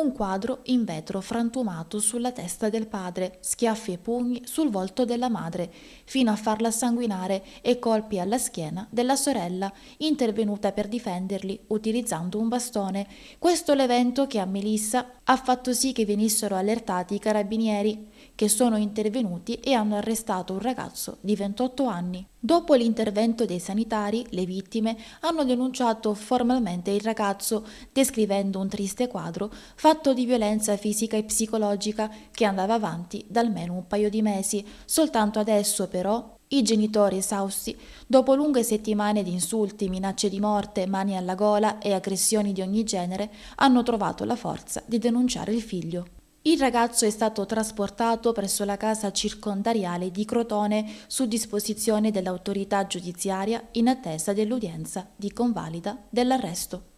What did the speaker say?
un quadro in vetro frantumato sulla testa del padre, schiaffi e pugni sul volto della madre, fino a farla sanguinare e colpi alla schiena della sorella, intervenuta per difenderli utilizzando un bastone. Questo l'evento che a Melissa ha fatto sì che venissero allertati i carabinieri, che sono intervenuti e hanno arrestato un ragazzo di 28 anni. Dopo l'intervento dei sanitari, le vittime hanno denunciato formalmente il ragazzo, descrivendo un triste quadro, fatto di violenza fisica e psicologica che andava avanti da almeno un paio di mesi. Soltanto adesso però i genitori esausti, dopo lunghe settimane di insulti, minacce di morte, mani alla gola e aggressioni di ogni genere, hanno trovato la forza di denunciare il figlio. Il ragazzo è stato trasportato presso la casa circondariale di Crotone su disposizione dell'autorità giudiziaria in attesa dell'udienza di convalida dell'arresto.